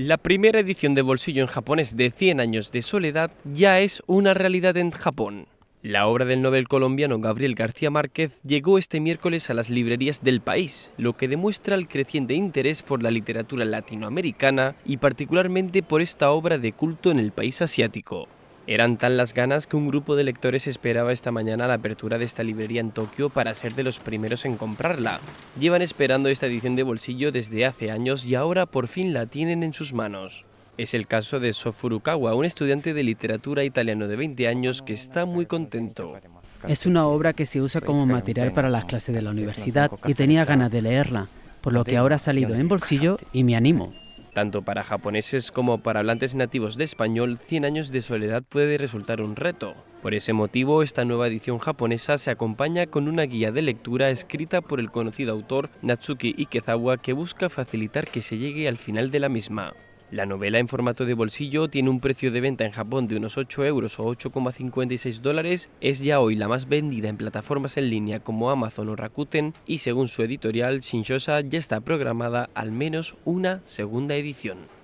La primera edición de Bolsillo en japonés de 100 años de soledad ya es una realidad en Japón. La obra del novel colombiano Gabriel García Márquez llegó este miércoles a las librerías del país, lo que demuestra el creciente interés por la literatura latinoamericana y particularmente por esta obra de culto en el país asiático. Eran tan las ganas que un grupo de lectores esperaba esta mañana la apertura de esta librería en Tokio para ser de los primeros en comprarla. Llevan esperando esta edición de bolsillo desde hace años y ahora por fin la tienen en sus manos. Es el caso de Sofurukawa, un estudiante de literatura italiano de 20 años que está muy contento. Es una obra que se usa como material para las clases de la universidad y tenía ganas de leerla, por lo que ahora ha salido en bolsillo y me animo. Tanto para japoneses como para hablantes nativos de español, 100 años de soledad puede resultar un reto. Por ese motivo, esta nueva edición japonesa se acompaña con una guía de lectura escrita por el conocido autor Natsuki Ikezawa que busca facilitar que se llegue al final de la misma. La novela en formato de bolsillo tiene un precio de venta en Japón de unos 8 euros o 8,56 dólares, es ya hoy la más vendida en plataformas en línea como Amazon o Rakuten y según su editorial, Shinshosa ya está programada al menos una segunda edición.